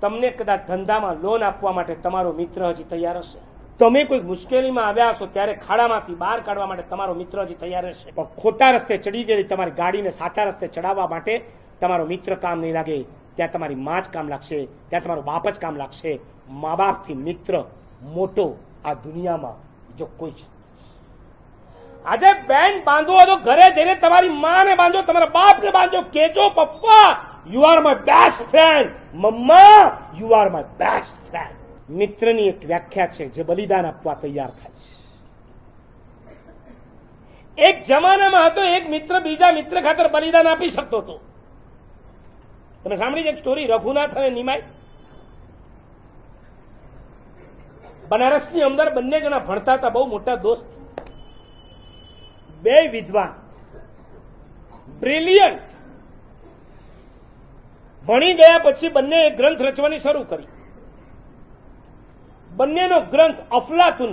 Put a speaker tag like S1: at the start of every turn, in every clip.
S1: તમને કદાચ ધંધામાં લોન આપવા માટે તમારો મિત્ર હજી તૈયાર હશે તમે કોઈ મુશ્કેલીમાં આવ્યા હશો ત્યારે ખાડામાંથી બહાર કાઢવા માટે તમારો મિત્ર હજી તૈયાર રહેશે પણ ખોટા રસ્તે ચડી ગયેલી તમારી ગાડીને સાચા રસ્તે ચડાવવા માટે તમારો મિત્ર કામ નહીં લાગે ત્યાં તમારી માં જ કામ લાગશે ત્યાં તમારો બાપ જ કામ લાગશે મા બાપથી મિત્ર મોટો આ દુનિયામાં જો કોઈ જ આજે બેન બાંધવો તો ઘરે જઈને તમારી ને બાંધો તમારા બાપને બાંધો કેજો પપ્પા you are my best friend મમ્મા you are my best friend મિત્રની એક વ્યાખ્યા છે જે બલિદાન આપવા તૈયાર થાય છે એક જમાનામાં હતો એક મિત્ર બીજા મિત્ર ખાતર બલિદાન આપી શકતો હતો તમે સાંભળી છે સ્ટોરી રઘુનાથ અને નિમાય બનારસની અંદર બંને જણા ભણતા હતા બહુ મોટા દોસ્ત બે વિદ્વાન બ્રિલિયન્ટ ભણી ગયા પછી બંને એ ગ્રંથ રચવાની શરૂ કરી બંનેનો ગ્રંથ અફલાતુન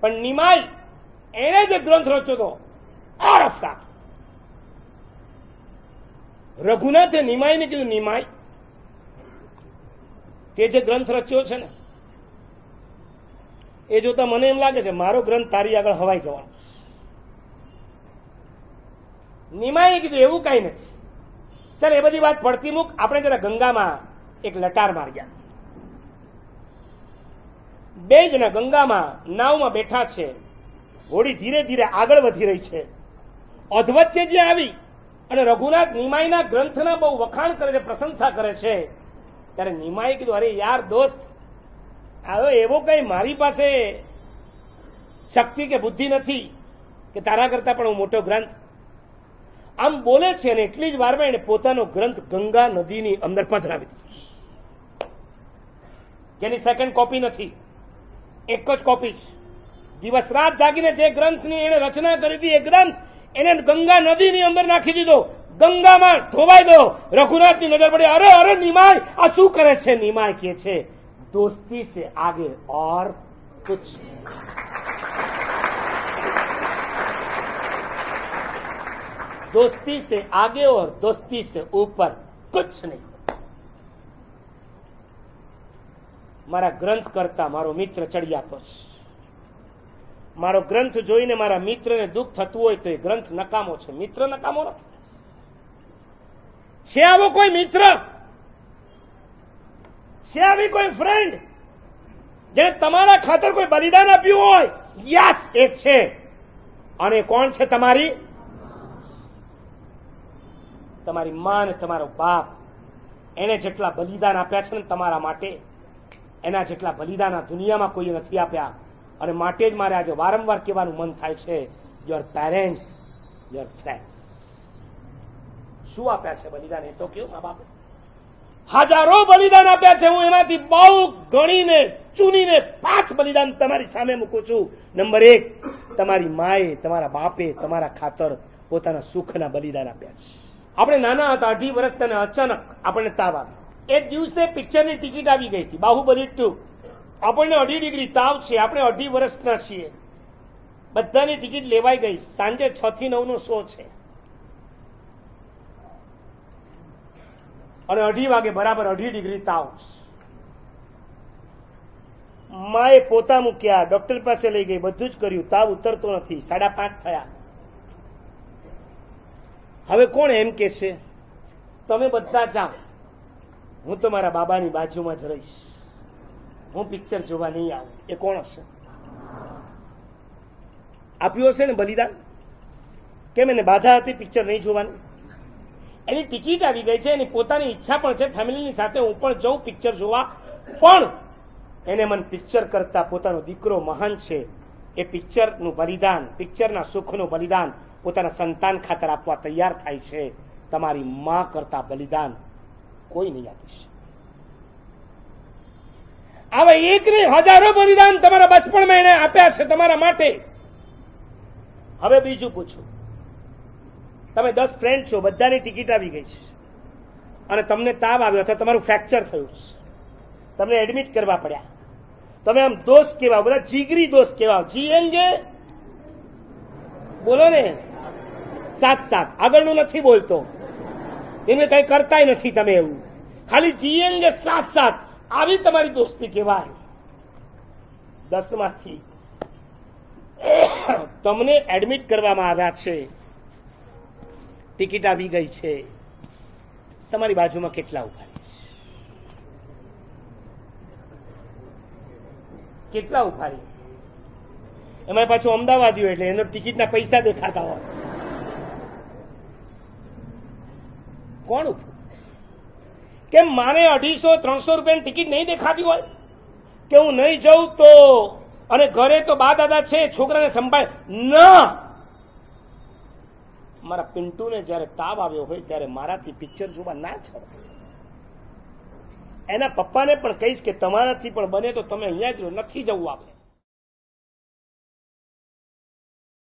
S1: પણ નિમાલ એણે જે ગ્રંથ રચ્યો હતો આર અફલાતુન રઘુનાથે ને કીધું નિમાય તે જે ગ્રંથ રચ્યો છે ને એ જોતા મને એમ લાગે છે મારો ગ્રંથ તારી આગળ હવાઈ જવાનો નિમાએ કીધું એવું કઈ નથી ચાલ એ બધી વાત પડતી મુક આપણે જરા ગંગામાં એક લટાર માર્યા બે જણા ગંગામાં નાવમાં બેઠા છે હોડી ધીરે ધીરે આગળ વધી રહી છે અધવચ્ચે જે આવી અને રઘુનાથ નિમાઈના ગ્રંથના બહુ વખાણ કરે છે પ્રશંસા કરે છે ત્યારે નિમાઈ કીધું અરે યાર દોસ્ત હવે એવો કઈ મારી પાસે શક્તિ કે બુદ્ધિ નથી કે તારા કરતાં પણ હું મોટો ગ્રંથ આમ બોલે છે અને એટલી જ વારમાં એને પોતાનો ગ્રંથ ગંગા નદીની અંદર પણ ધરાવી દીધો જેની સેકન્ડ કોપી નથી એક જ કોપી છે દિવસ રાત જાગીને જે ગ્રંથની એને રચના કરી હતી એ ગ્રંથ એને ગંગા નદીની અંદર નાખી દીધો ગંગામાં ધોવાઈ ગયો રઘુનાથની નજર પડી અરે અરે નિમાય આ શું કરે છે નિમાય કે છે દોસ્તી સે આગે ઓર કુછ દોસ્તી से આગે ઓર દોસ્તી से ઉપર કુછ નહીં મારા ગ્રંથ કરતા મારો મિત્ર ચડિયાતો છે મારો ગ્રંથ જોઈને મારા મિત્રને દુઃખ થતું હોય તો એ ગ્રંથ નકામો છે મિત્ર નકામો નથી છે આવો કોઈ મિત્ર છે આવી કોઈ ફ્રેન્ડ જેને તમારા ખાતર કોઈ બલિદાન આપ્યું હોય યસ એક છે અને કોણ છે તમારી તમારી માં ને તમારો બાપ એને જેટલા બલિદાન આપ્યા છે ને તમારા માટે એના જેટલા બલિદાન આ દુનિયામાં કોઈએ નથી આપ્યા અને માટે જ મારે આજે વારંવાર કહેવાનું મન થાય છે યોર પેરેન્ટ્સ યોર ફ્રેન્ડ્સ શું આપ્યા છે બલિદાન એ તો કયો મા બાપે હજારો બલિદાન આપ્યા છે હું એમાંથી બહુ ગણીને ચૂનીને પાંચ બલિદાન તમારી સામે મૂકું છું નંબર એક તમારી માએ તમારા બાપે તમારા ખાતર પોતાના સુખના બલિદાન આપ્યા છે આપણે નાના હતા અઢી વર્ષ તને અચાનક આપણને તાવ આવ્યો એ દિવસે પિક્ચરની ટિકિટ આવી ગઈ હતી બાહુબલી ટુ આપણને અઢી ડિગ્રી તાવ છે આપણે અઢી વર્ષના છીએ બધાની ટિકિટ લેવાઈ ગઈ સાંજે છ થી નવનો શો છે અને અઢી વાગે બરાબર અઢી ડિગ્રી તાવ માએ પોતા મૂક્યા ડોક્ટર પાસે લઈ ગઈ બધું જ કર્યું તાવ ઉતરતો નથી સાડા પાંચ થયા હવે કોણ એમ કહેશે તમે બધા જાઓ હું તો મારા બાબાની બાજુમાં જ રહીશ હું પિક્ચર જોવા નહીં આવું એ કોણ હશે આપ્યું હશે ને બલિદાન કેમ એને બાધા હતી પિક્ચર નહીં જોવાની એની ટિકિટ આવી ગઈ છે એની પોતાની ઈચ્છા પણ છે ફેમિલીની સાથે હું પણ જઉં પિક્ચર જોવા પણ એને મન પિક્ચર કરતા પોતાનો દીકરો મહાન છે એ પિક્ચરનું બલિદાન પિક્ચરના સુખનું બલિદાન પોતાના સંતાન ખાતર આપવા તૈયાર થાય છે તમારી મા કરતા બલિદાન કોઈ નહીં આપીશ આવા એક નહીં હજારો બલિદાન તમારા બચપણમાં એને આપ્યા છે તમારા માટે હવે બીજું પૂછું તમે દસ ફ્રેન્ડ છો બધાની ટિકિટ આવી ગઈ છે અને તમને તાવ આવ્યો અથવા તમારું ફ્રેક્ચર થયું છે તમને એડમિટ કરવા પડ્યા તમે આમ દોષ કેવા બધા જીગરી દોષ કેવા જીએંગે બોલો ને સાત સાત આગળનું નથી બોલતો એમને કઈ કરતાય નથી તમે એવું ખાલી જીએંગે સાત સાત આવી તમારી દોસ્તી કહેવાય દસમાંથી તમને એડમિટ કરવામાં આવ્યા છે ટિકિટ આવી ગઈ છે તમારી બાજુમાં કેટલા ઉભા રહે છે કેટલા ઉભા રહે એમાં પાછું અમદાવાદીઓ એટલે એનો ટિકિટના પૈસા દેખાતા હોય કોણ ઉભું કે મારે અઢીસો ત્રણસો રૂપિયાની ટિકિટ નહીં દેખાતી હોય કે હું નહીં જઉં તો અને ઘરે તો બા દાદા છે છોકરાને સંભાળે ના મારા પિન્ટુને જ્યારે તાવ આવ્યો હોય ત્યારે મારાથી પિક્ચર જોવા ના છે એના પપ્પાને પણ કહીશ કે તમારાથી પણ બને તો તમે અહીંયા જ નથી જવું આપણે